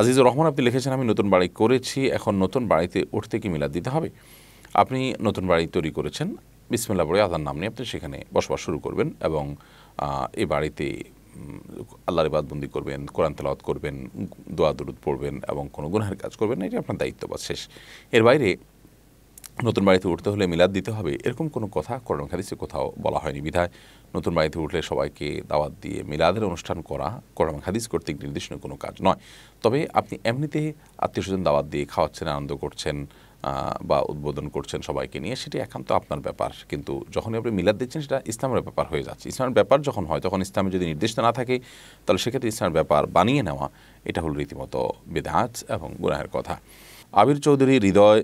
আজিজুর রহমান আপনি লিখেছেন আমি নতুন বাড়ি করেছি এখন নতুন বাড়িতে উঠতে কি মিলাদ দিতে হবে আপনি নতুন বাড়ি তৈরি করেছেন বিসমিল্লা বড়ি আদার নাম নিয়ে আপনি সেখানে বসবাস শুরু করবেন এবং এই বাড়িতে আল্লাহর ইবাদবন্দি করবেন কোরআন তেলাওয়াত করবেন দোয়া দরুদ পড়বেন এবং কোনো গুনহার কাজ করবেন না এটি আপনার দায়িত্ব বা শেষ এর বাইরে নতুন বাড়িতে উঠতে হলে মিলাদ দিতে হবে এরকম কোনো কথা করণ খাদিসে কোথাও বলা হয়নি বিধায় নতুন বাড়িতে উঠলে সবাইকে দাওয়াত দিয়ে মিলাদের অনুষ্ঠান করা করণ খাদিস কর্তৃক নির্দিষ্ট কোনো কাজ নয় তবে আপনি এমনিতে আত্মীয় স্বজন দাওয়াত দিয়ে খাওয়াচ্ছেন আনন্দ করছেন বা উদ্বোধন করছেন সবাইকে নিয়ে সেটি একান্ত আপনার ব্যাপার কিন্তু যখনই আপনি মিলাদ দিচ্ছেন সেটা ইসলামের ব্যাপার হয়ে যাচ্ছে ইসলামের ব্যাপার যখন হয় তখন ইসলামে যদি নির্দিষ্ট না থাকে তাহলে সেক্ষেত্রে ইসলামের ব্যাপার বানিয়ে নেওয়া এটা হল রীতিমতো বেদাহাজ এবং গুনাহের কথা আবির চৌধুরী হৃদয়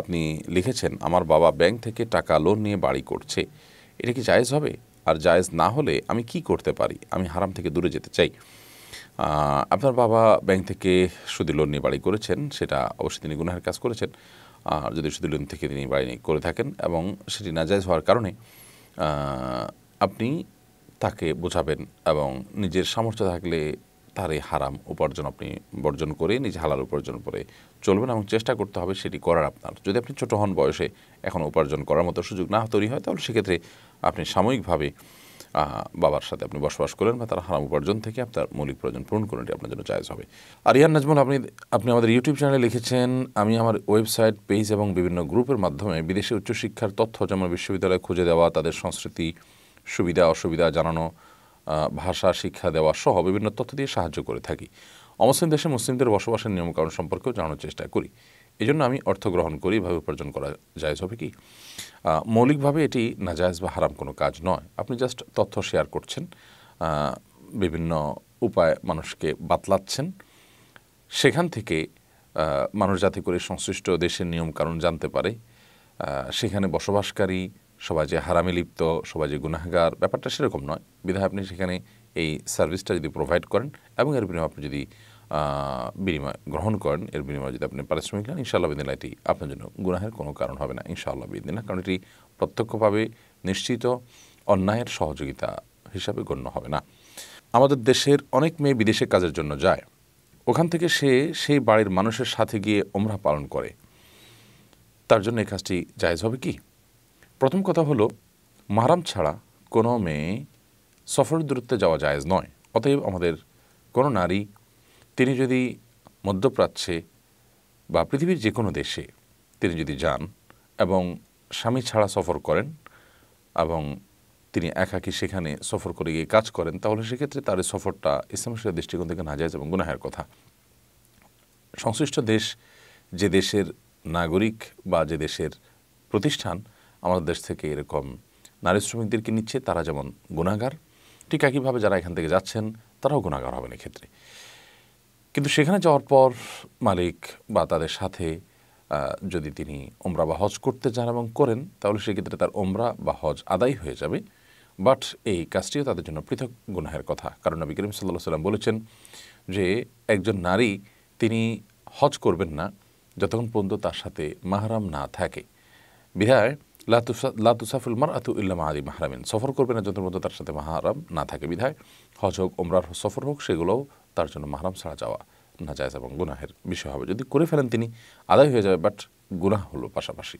আপনি লিখেছেন আমার বাবা ব্যাংক থেকে টাকা লোন নিয়ে বাড়ি করছে এটা কি জায়েজ হবে আর জায়েজ না হলে আমি কি করতে পারি আমি হারাম থেকে দূরে যেতে চাই আপনার বাবা ব্যাংক থেকে সুদী লোন নিয়ে বাড়ি করেছেন সেটা অবশ্যই তিনি গুনহার কাজ করেছেন যদি সুদী লোন থেকে তিনি বাড়ি করে থাকেন এবং সেটি নাজায়জ হওয়ার কারণে আপনি তাকে বোঝাবেন এবং নিজের সামর্থ্য থাকলে তার এই হারাম উপার্জন আপনি বর্জন করে নিজ হালাল উপার্জন করে চলবেন এবং চেষ্টা করতে হবে সেটি করার আপনার যদি আপনি ছোটো হন বয়সে এখন উপার্জন করার মতো সুযোগ না তৈরি হয় তাহলে সেক্ষেত্রে আপনি সাময়িকভাবে বাবার সাথে আপনি বসবাস করেন বা তার হারাম উপার্জন থেকে আপনার মৌলিক প্রয়োজন পূরণ করেন আপনার জন্য জায়জ হবে আর আরিয়ান নাজমুল আপনি আপনি আমাদের ইউটিউব চ্যানেলে লিখেছেন আমি আমার ওয়েবসাইট পেজ এবং বিভিন্ন গ্রুপের মাধ্যমে বিদেশে উচ্চশিক্ষার তথ্য যেমন বিশ্ববিদ্যালয়ে খুঁজে দেওয়া তাদের সংস্কৃতি সুবিধা অসুবিধা জানানো ভাষা শিক্ষা দেওয়া সহ বিভিন্ন তথ্য দিয়ে সাহায্য করে থাকি অমুসলিম দেশে মুসলিমদের বসবাসের নিয়মকানুন সম্পর্কেও জানানোর চেষ্টা করি এই জন্য আমি অর্থ গ্রহণ করি এভাবে উপার্জন করা জায়জ হবে কি মৌলিকভাবে এটি নাজায়জ বা হারাম কোনো কাজ নয় আপনি জাস্ট তথ্য শেয়ার করছেন বিভিন্ন উপায় মানুষকে বাতলাচ্ছেন সেখান থেকে মানুষ যাতে করে সংশ্লিষ্ট দেশের নিয়মকানুন জানতে পারে সেখানে বসবাসকারী সবাই যে হারামে লিপ্ত সবাই যে গুনাহগার ব্যাপারটা সেরকম নয় বিধায় আপনি সেখানে এই সার্ভিসটা যদি প্রোভাইড করেন এবং এর বিনিময়ে আপনি যদি বিনিময় গ্রহণ করেন এর বিনিময়ে যদি আপনি পারিশ্রমিক নেন ইনশাআল্লাহ বিদিনা এটি আপনার জন্য গুনাহের কোনো কারণ হবে না ইনশাআল্লাহ বিদিনা কারণ এটি প্রত্যক্ষভাবে নিশ্চিত অন্যায়ের সহযোগিতা হিসাবে গণ্য হবে না আমাদের দেশের অনেক মেয়ে বিদেশে কাজের জন্য যায় ওখান থেকে সে সেই বাড়ির মানুষের সাথে গিয়ে ওমরা পালন করে তার জন্য এই কাজটি জায়জ হবে কি প্রথম কথা হলো মাহারাম ছাড়া কোনো মেয়ে সফর দূরত্বে যাওয়া যায়জ নয় অতএব আমাদের কোনো নারী তিনি যদি মধ্যপ্রাচ্যে বা পৃথিবীর যে কোনো দেশে তিনি যদি যান এবং স্বামী ছাড়া সফর করেন এবং তিনি একাকি সেখানে সফর করে গিয়ে কাজ করেন তাহলে সেক্ষেত্রে তার এই সফরটা ইসলামের দৃষ্টিকোণ থেকে যায় এবং গুনাহের কথা সংশ্লিষ্ট দেশ যে দেশের নাগরিক বা যে দেশের প্রতিষ্ঠান আমাদের দেশ থেকে এরকম নারী শ্রমিকদেরকে নিচ্ছে তারা যেমন গুণাগার ঠিক একইভাবে যারা এখান থেকে যাচ্ছেন তারাও গুণাগার হবেন এক্ষেত্রে কিন্তু সেখানে যাওয়ার পর মালিক বা তাদের সাথে যদি তিনি ওমরা বা হজ করতে যান এবং করেন তাহলে সেক্ষেত্রে তার ওমরা বা হজ আদায় হয়ে যাবে বাট এই কাজটিও তাদের জন্য পৃথক গুনাহের কথা কারণ নবী করিম সাল্লা সাল্লাম বলেছেন যে একজন নারী তিনি হজ করবেন না যতক্ষণ পর্যন্ত তার সাথে মাহারাম না থাকে বিধায় লাতুসাফুল মার আতু ইল্লা মাহাদি মাহরামিন সফর করবে না যন্ত্রের মধ্যে তার সাথে মাহারাম না থাকে বিধায় হজ হোক ওমরার সফর হোক সেগুলোও তার জন্য মাহারাম ছাড়া যাওয়া না যায় এবং গুনাহের বিষয় হবে যদি করে ফেলেন তিনি আদায় হয়ে যাবে বাট গুনাহ হলো পাশাপাশি